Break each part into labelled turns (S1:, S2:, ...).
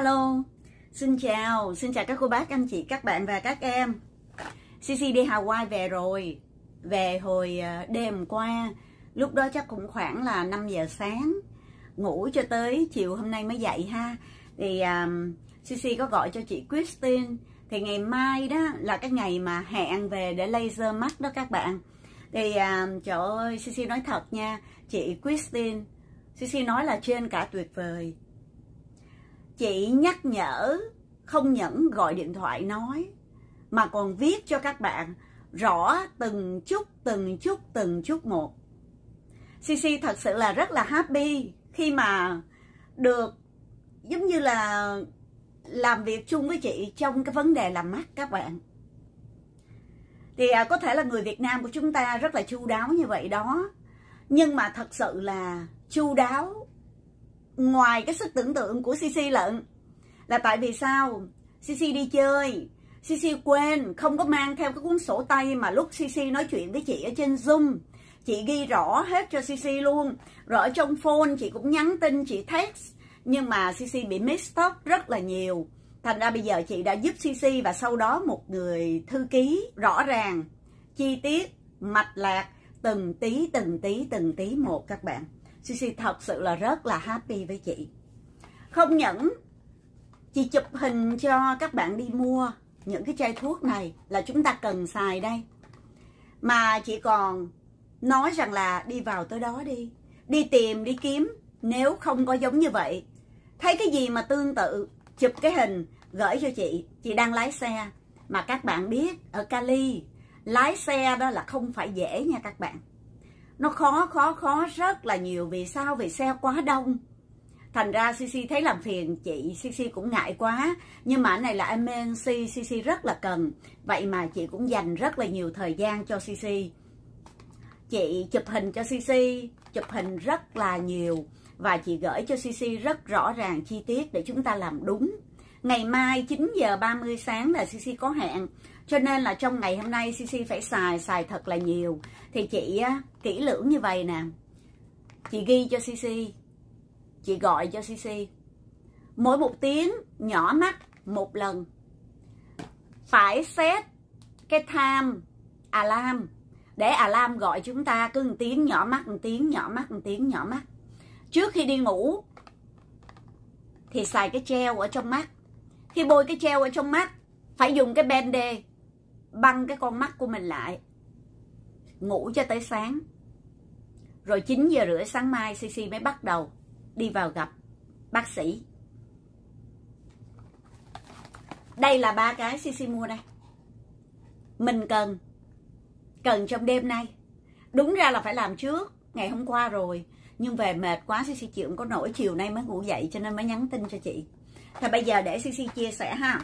S1: Hello, xin chào, xin chào các cô bác, anh chị, các bạn và các em CC đi Hawaii về rồi Về hồi ờ, đêm qua Lúc đó chắc cũng khoảng là 5 giờ sáng Ngủ cho tới chiều hôm nay mới dậy ha Thì um, CC có gọi cho chị Christine Thì ngày mai đó là cái ngày mà hẹn về để laser mắt đó các bạn Thì um, trời ơi, CC nói thật nha Chị Christine CC nói là trên cả tuyệt vời chị nhắc nhở không những gọi điện thoại nói mà còn viết cho các bạn rõ từng chút từng chút từng chút một cc thật sự là rất là happy khi mà được giống như là làm việc chung với chị trong cái vấn đề làm mắt các bạn thì à, có thể là người việt nam của chúng ta rất là chu đáo như vậy đó nhưng mà thật sự là chu đáo ngoài cái sức tưởng tượng của CC lận là tại vì sao CC đi chơi CC quên không có mang theo cái cuốn sổ tay mà lúc CC nói chuyện với chị ở trên Zoom chị ghi rõ hết cho CC luôn rồi ở trong phone chị cũng nhắn tin chị text nhưng mà CC bị mix up rất là nhiều thành ra bây giờ chị đã giúp CC và sau đó một người thư ký rõ ràng chi tiết mạch lạc từng tí từng tí từng tí một các bạn Sisi thật sự là rất là happy với chị không những chị chụp hình cho các bạn đi mua những cái chai thuốc này là chúng ta cần xài đây mà chị còn nói rằng là đi vào tới đó đi đi tìm đi kiếm nếu không có giống như vậy thấy cái gì mà tương tự chụp cái hình gửi cho chị chị đang lái xe mà các bạn biết ở cali lái xe đó là không phải dễ nha các bạn nó khó khó khó rất là nhiều vì sao vì xe quá đông thành ra cc thấy làm phiền chị cc cũng ngại quá nhưng mà này là em cc rất là cần vậy mà chị cũng dành rất là nhiều thời gian cho cc chị chụp hình cho cc chụp hình rất là nhiều và chị gửi cho cc rất rõ ràng chi tiết để chúng ta làm đúng ngày mai 9 giờ 30 sáng là CC có hẹn cho nên là trong ngày hôm nay CC phải xài xài thật là nhiều thì chị kỹ lưỡng như vậy nè chị ghi cho CC chị gọi cho CC mỗi một tiếng nhỏ mắt một lần phải set cái time alarm để alarm gọi chúng ta cứ một tiếng nhỏ mắt một tiếng nhỏ mắt một tiếng nhỏ mắt trước khi đi ngủ thì xài cái treo ở trong mắt khi bôi cái gel ở trong mắt phải dùng cái band đê băng cái con mắt của mình lại ngủ cho tới sáng rồi 9 giờ rưỡi sáng mai CC mới bắt đầu đi vào gặp bác sĩ đây là ba cái CC mua đây mình cần cần trong đêm nay đúng ra là phải làm trước ngày hôm qua rồi nhưng về mệt quá CC chịu không có nổi chiều nay mới ngủ dậy cho nên mới nhắn tin cho chị thì bây giờ để CC chia sẻ ha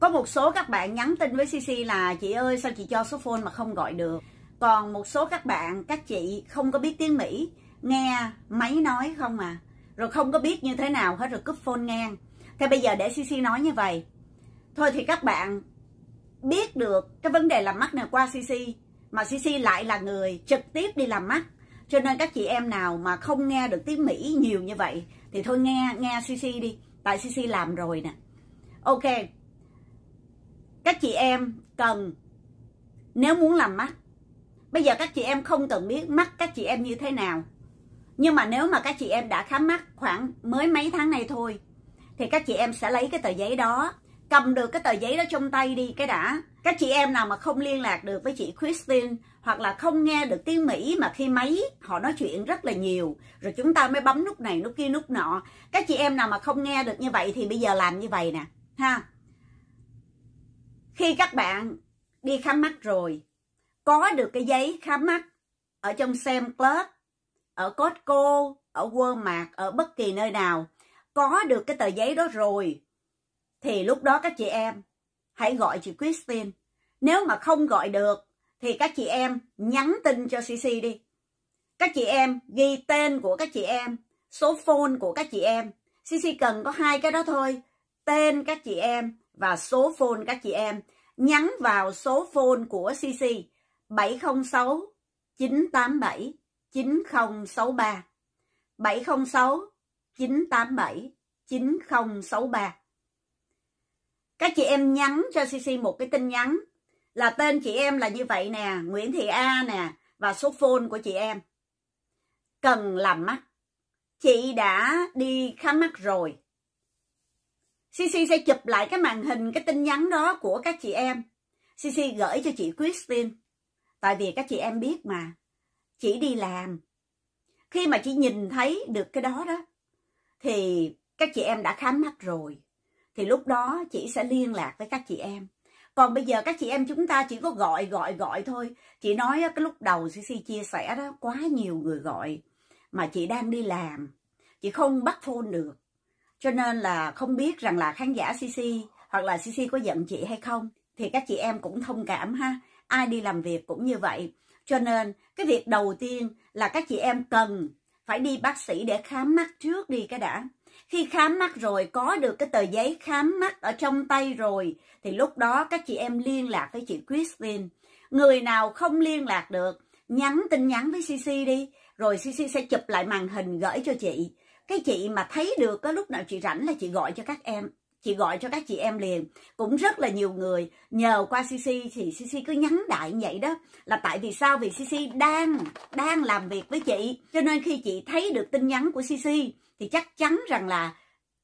S1: có một số các bạn nhắn tin với CC là chị ơi sao chị cho số phone mà không gọi được còn một số các bạn các chị không có biết tiếng Mỹ nghe máy nói không à rồi không có biết như thế nào hết rồi cúp phone ngang thế bây giờ để CC nói như vậy thôi thì các bạn biết được cái vấn đề làm mắt này qua CC mà CC lại là người trực tiếp đi làm mắt cho nên các chị em nào mà không nghe được tiếng mỹ nhiều như vậy thì thôi nghe nghe cc đi tại cc làm rồi nè ok các chị em cần nếu muốn làm mắt bây giờ các chị em không cần biết mắt các chị em như thế nào nhưng mà nếu mà các chị em đã khám mắt khoảng mới mấy tháng này thôi thì các chị em sẽ lấy cái tờ giấy đó cầm được cái tờ giấy đó trong tay đi cái đã các chị em nào mà không liên lạc được với chị Christine hoặc là không nghe được tiếng Mỹ mà khi máy họ nói chuyện rất là nhiều rồi chúng ta mới bấm nút này nút kia nút nọ các chị em nào mà không nghe được như vậy thì bây giờ làm như vậy nè ha khi các bạn đi khám mắt rồi có được cái giấy khám mắt ở trong Sam Club ở Costco ở Walmart ở bất kỳ nơi nào có được cái tờ giấy đó rồi thì lúc đó các chị em hãy gọi chị Christine nếu mà không gọi được thì các chị em nhắn tin cho CC đi. Các chị em ghi tên của các chị em, số phone của các chị em. CC cần có hai cái đó thôi, tên các chị em và số phone các chị em. Nhắn vào số phone của CC 706 987 9063 706 987 9063 các chị em nhắn cho CC một cái tin nhắn là tên chị em là như vậy nè Nguyễn Thị A nè và số phone của chị em cần làm mắt chị đã đi khám mắt rồi CC sẽ chụp lại cái màn hình cái tin nhắn đó của các chị em CC gửi cho chị Christine tại vì các chị em biết mà chị đi làm khi mà chị nhìn thấy được cái đó đó thì các chị em đã khám mắt rồi thì lúc đó chị sẽ liên lạc với các chị em còn bây giờ các chị em chúng ta chỉ có gọi gọi gọi thôi chị nói cái lúc đầu cc chia sẻ đó quá nhiều người gọi mà chị đang đi làm chị không bắt phone được cho nên là không biết rằng là khán giả cc hoặc là cc có giận chị hay không thì các chị em cũng thông cảm ha ai đi làm việc cũng như vậy cho nên cái việc đầu tiên là các chị em cần phải đi bác sĩ để khám mắt trước đi cái đã khi khám mắt rồi có được cái tờ giấy khám mắt ở trong tay rồi thì lúc đó các chị em liên lạc với chị Christine người nào không liên lạc được nhắn tin nhắn với CC đi rồi CC sẽ chụp lại màn hình gửi cho chị cái chị mà thấy được có lúc nào chị rảnh là chị gọi cho các em chị gọi cho các chị em liền cũng rất là nhiều người nhờ qua CC thì CC cứ nhắn đại như vậy đó là tại vì sao vì CC đang đang làm việc với chị cho nên khi chị thấy được tin nhắn của CC thì chắc chắn rằng là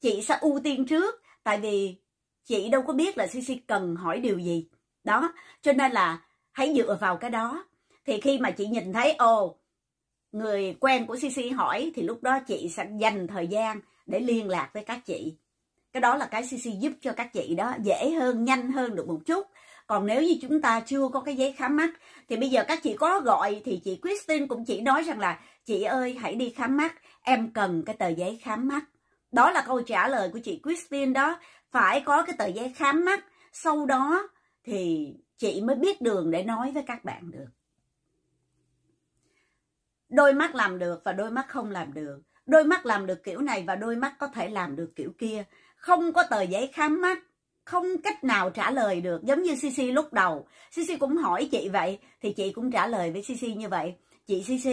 S1: chị sẽ ưu tiên trước tại vì chị đâu có biết là cc cần hỏi điều gì đó cho nên là hãy dựa vào cái đó thì khi mà chị nhìn thấy ồ người quen của cc hỏi thì lúc đó chị sẽ dành thời gian để liên lạc với các chị cái đó là cái cc giúp cho các chị đó dễ hơn nhanh hơn được một chút còn nếu như chúng ta chưa có cái giấy khám mắt thì bây giờ các chị có gọi thì chị Christine cũng chỉ nói rằng là Chị ơi, hãy đi khám mắt, em cần cái tờ giấy khám mắt. Đó là câu trả lời của chị Christine đó, phải có cái tờ giấy khám mắt, sau đó thì chị mới biết đường để nói với các bạn được. Đôi mắt làm được và đôi mắt không làm được. Đôi mắt làm được kiểu này và đôi mắt có thể làm được kiểu kia. Không có tờ giấy khám mắt, không cách nào trả lời được giống như cc lúc đầu cc cũng hỏi chị vậy thì chị cũng trả lời với cc như vậy chị cc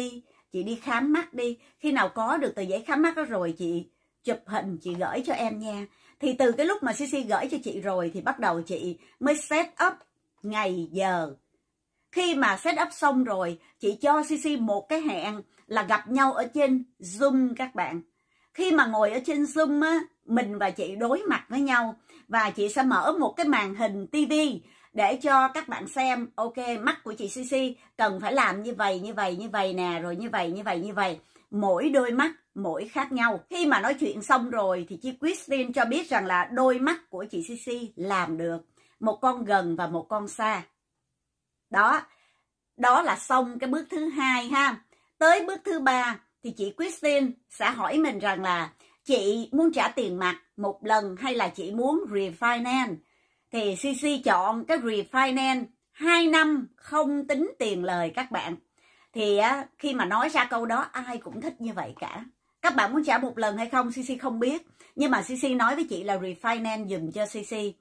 S1: chị đi khám mắt đi khi nào có được tờ giấy khám mắt đó rồi chị chụp hình chị gửi cho em nha thì từ cái lúc mà cc gửi cho chị rồi thì bắt đầu chị mới set up ngày giờ khi mà set up xong rồi chị cho cc một cái hẹn là gặp nhau ở trên zoom các bạn khi mà ngồi ở trên zoom á mình và chị đối mặt với nhau và chị sẽ mở một cái màn hình tivi để cho các bạn xem ok mắt của chị cc cần phải làm như vậy như vậy như vậy nè rồi như vậy như vậy như vậy mỗi đôi mắt mỗi khác nhau khi mà nói chuyện xong rồi thì chị Christine cho biết rằng là đôi mắt của chị cc làm được một con gần và một con xa đó đó là xong cái bước thứ hai ha tới bước thứ ba thì chị Christine sẽ hỏi mình rằng là chị muốn trả tiền mặt một lần hay là chị muốn refinance thì CC chọn cái refinance 2 năm không tính tiền lời các bạn. Thì khi mà nói ra câu đó ai cũng thích như vậy cả. Các bạn muốn trả một lần hay không CC không biết. Nhưng mà CC nói với chị là refinance dùm cho CC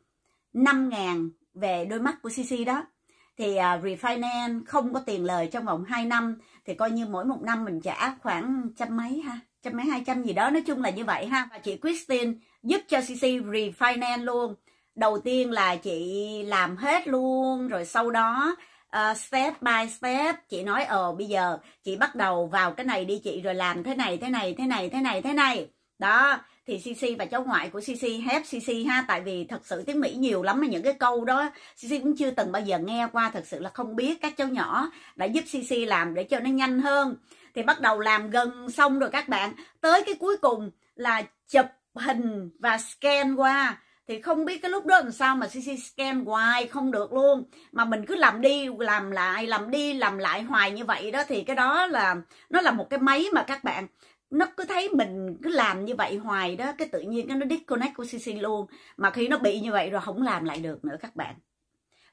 S1: 5 ngàn về đôi mắt của CC đó. Thì à, refinance không có tiền lời trong vòng 2 năm thì coi như mỗi một năm mình trả khoảng trăm mấy ha trăm mấy hai trăm gì đó nói chung là như vậy ha và chị Christine giúp cho CC refinance luôn đầu tiên là chị làm hết luôn rồi sau đó uh, step by step chị nói ờ bây giờ chị bắt đầu vào cái này đi chị rồi làm thế này thế này thế này thế này thế này đó thì CC và cháu ngoại của CC hép CC ha tại vì thật sự tiếng Mỹ nhiều lắm mà những cái câu đó CC cũng chưa từng bao giờ nghe qua thật sự là không biết các cháu nhỏ đã giúp CC làm để cho nó nhanh hơn thì bắt đầu làm gần xong rồi các bạn tới cái cuối cùng là chụp hình và scan qua thì không biết cái lúc đó làm sao mà CC scan hoài không được luôn mà mình cứ làm đi làm lại làm đi làm lại hoài như vậy đó thì cái đó là nó là một cái máy mà các bạn nó cứ thấy mình cứ làm như vậy hoài đó cái tự nhiên cái nó disconnect của CC luôn mà khi nó bị như vậy rồi không làm lại được nữa các bạn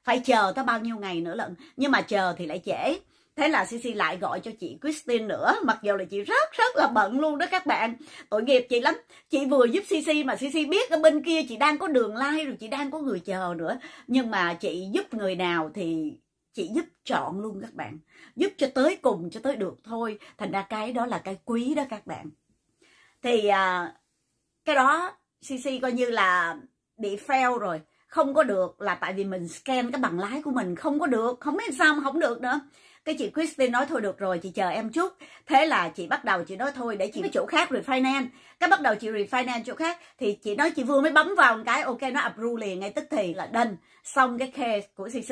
S1: phải chờ tới bao nhiêu ngày nữa lận nhưng mà chờ thì lại trễ thế là CC lại gọi cho chị Christine nữa mặc dù là chị rất rất là bận luôn đó các bạn tội nghiệp chị lắm chị vừa giúp CC mà CC biết ở bên kia chị đang có đường like rồi chị đang có người chờ nữa nhưng mà chị giúp người nào thì chị giúp chọn luôn các bạn giúp cho tới cùng cho tới được thôi thành ra cái đó là cái quý đó các bạn thì à, cái đó CC coi như là bị fail rồi không có được là tại vì mình scan cái bằng lái của mình không có được không biết sao mà không được nữa cái chị Christine nói thôi được rồi chị chờ em chút thế là chị bắt đầu chị nói thôi để chị cái chỗ khác refinance cái bắt đầu chị refinance chỗ khác thì chị nói chị vừa mới bấm vào một cái ok nó approve liền ngay tức thì là đền xong cái case của CC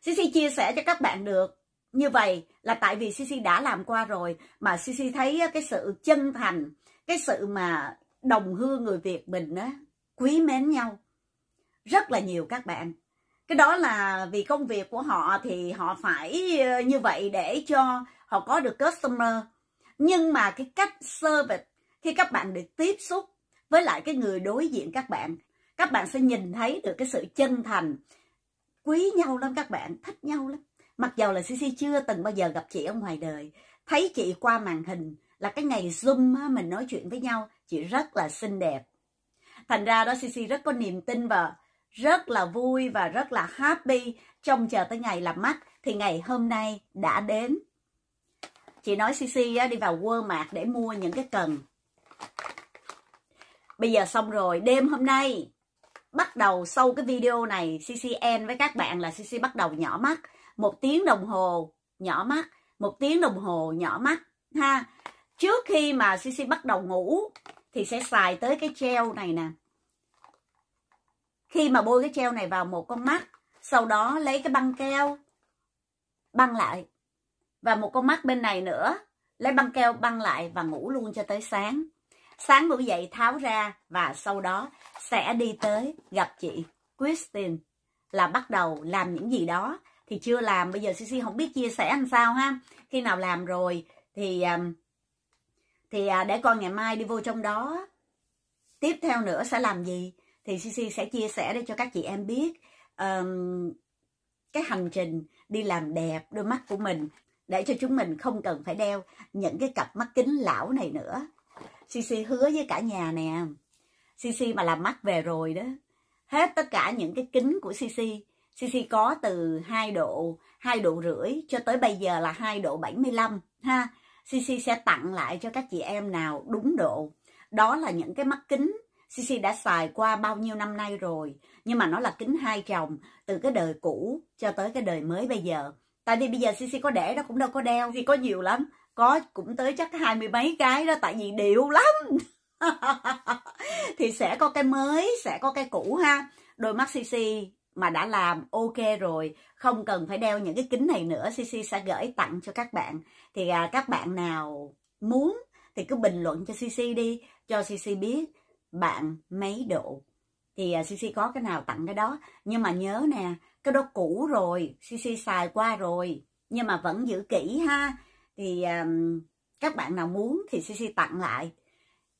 S1: CC chia sẻ cho các bạn được như vậy là tại vì CC đã làm qua rồi mà CC thấy cái sự chân thành cái sự mà đồng hương người Việt mình á quý mến nhau rất là nhiều các bạn cái đó là vì công việc của họ thì họ phải ờ, như vậy để cho họ có được customer nhưng mà cái cách service khi các bạn được tiếp xúc với lại cái người đối diện các bạn các bạn sẽ nhìn thấy được cái sự chân thành quý nhau lắm các bạn thích nhau lắm mặc dầu là cc chưa từng bao giờ gặp chị ở ngoài đời thấy chị qua màn hình là cái ngày zoom mình nói chuyện với nhau chị rất là xinh đẹp thành ra đó cc rất có niềm tin vào rất là vui và rất là happy trong chờ tới ngày làm mắt thì ngày hôm nay đã đến chị nói CC đi vào Walmart để mua những cái cần bây giờ xong rồi đêm hôm nay bắt đầu sau cái video này CCN với các bạn là CC bắt đầu nhỏ mắt một tiếng đồng hồ nhỏ mắt một tiếng đồng hồ nhỏ mắt ha trước khi mà CC bắt đầu ngủ thì sẽ xài tới cái treo này nè khi mà bôi cái treo này vào một con mắt sau đó lấy cái băng keo băng lại và một con mắt bên này nữa lấy băng keo băng lại và ngủ luôn cho tới sáng sáng ngủ dậy tháo ra và sau đó sẽ đi tới gặp chị Christine là bắt đầu làm những gì đó thì chưa làm bây giờ Cici không biết chia sẻ làm sao ha khi nào làm rồi thì um, thì à, để con ngày mai đi vô trong đó tiếp theo nữa sẽ làm gì thì CC sẽ chia sẻ để cho các chị em biết um, cái hành trình đi làm đẹp đôi mắt của mình để cho chúng mình không cần phải đeo những cái cặp mắt kính lão này nữa. CC hứa với cả nhà nè, CC mà làm mắt về rồi đó, hết tất cả những cái kính của CC, CC có từ 2 độ, 2 độ rưỡi cho tới bây giờ là 2 độ 75 ha. CC sẽ tặng lại cho các chị em nào đúng độ. Đó là những cái mắt kính Sisi đã xài qua bao nhiêu năm nay rồi, nhưng mà nó là kính hai chồng, từ cái đời cũ cho tới cái đời mới bây giờ. Tại vì bây giờ Sisi có để đó cũng đâu có đeo, thì có nhiều lắm, có cũng tới chắc hai mươi mấy cái đó, tại vì điệu lắm. thì sẽ có cái mới, sẽ có cái cũ ha. Đôi mắt Sisi mà đã làm ok rồi không cần phải đeo những cái kính này nữa CC sẽ gửi tặng cho các bạn thì à, các bạn nào muốn thì cứ bình luận cho CC đi cho CC biết bạn mấy độ thì CC à, có cái nào tặng cái đó nhưng mà nhớ nè cái đó cũ rồi CC xài qua rồi nhưng mà vẫn giữ kỹ ha thì um, các bạn nào muốn thì CC tặng lại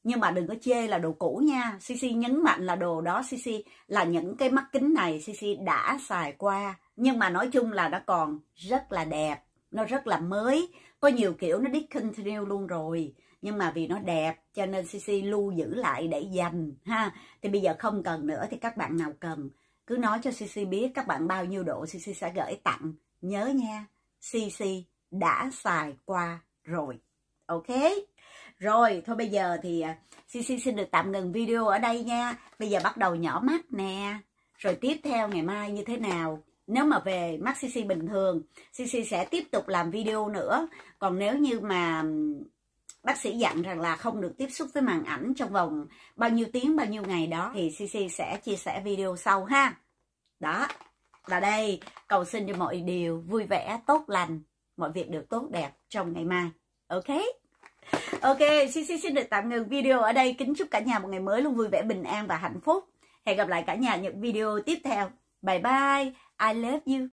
S1: nhưng mà đừng có chê là đồ cũ nha CC nhấn mạnh là đồ đó CC là những cái mắt kính này CC đã xài qua nhưng mà nói chung là nó còn rất là đẹp nó rất là mới có nhiều kiểu nó discontinue luôn rồi nhưng mà vì nó đẹp cho nên cc lưu giữ lại để dành ha thì bây giờ không cần nữa thì các bạn nào cần cứ nói cho cc biết các bạn bao nhiêu độ cc sẽ gửi tặng nhớ nha cc đã xài qua rồi ok rồi thôi bây giờ thì cc à, xin được tạm ngừng video ở đây nha bây giờ bắt đầu nhỏ mắt nè rồi tiếp theo ngày mai như thế nào nếu mà về mắt cc bình thường cc sẽ tiếp tục làm video nữa còn nếu như mà bác sĩ dặn rằng là không được tiếp xúc với màn ảnh trong vòng bao nhiêu tiếng bao nhiêu ngày đó thì CC sẽ chia sẻ video sau ha đó là đây cầu xin cho mọi điều vui vẻ tốt lành mọi việc được tốt đẹp trong ngày mai ok ok CC xin được tạm ngừng video ở đây kính chúc cả nhà một ngày mới luôn vui vẻ bình an và hạnh phúc hẹn gặp lại cả nhà những video tiếp theo bye bye I love you